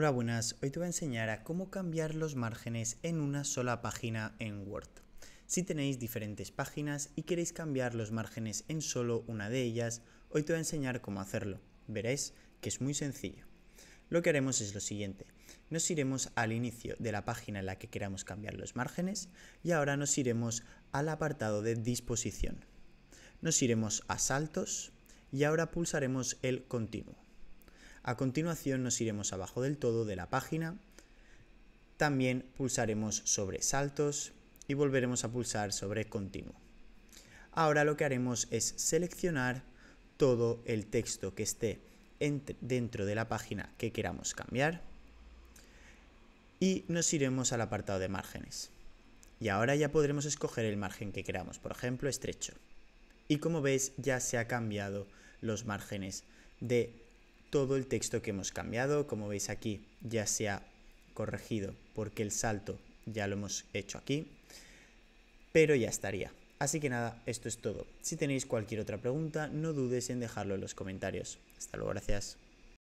Hola buenas, hoy te voy a enseñar a cómo cambiar los márgenes en una sola página en Word. Si tenéis diferentes páginas y queréis cambiar los márgenes en solo una de ellas, hoy te voy a enseñar cómo hacerlo. Veréis que es muy sencillo. Lo que haremos es lo siguiente. Nos iremos al inicio de la página en la que queramos cambiar los márgenes y ahora nos iremos al apartado de disposición. Nos iremos a saltos y ahora pulsaremos el continuo. A continuación nos iremos abajo del todo de la página, también pulsaremos sobre saltos y volveremos a pulsar sobre continuo. Ahora lo que haremos es seleccionar todo el texto que esté dentro de la página que queramos cambiar y nos iremos al apartado de márgenes. Y ahora ya podremos escoger el margen que queramos, por ejemplo estrecho. Y como veis ya se ha cambiado los márgenes de todo el texto que hemos cambiado, como veis aquí ya se ha corregido porque el salto ya lo hemos hecho aquí, pero ya estaría. Así que nada, esto es todo. Si tenéis cualquier otra pregunta, no dudes en dejarlo en los comentarios. Hasta luego, gracias.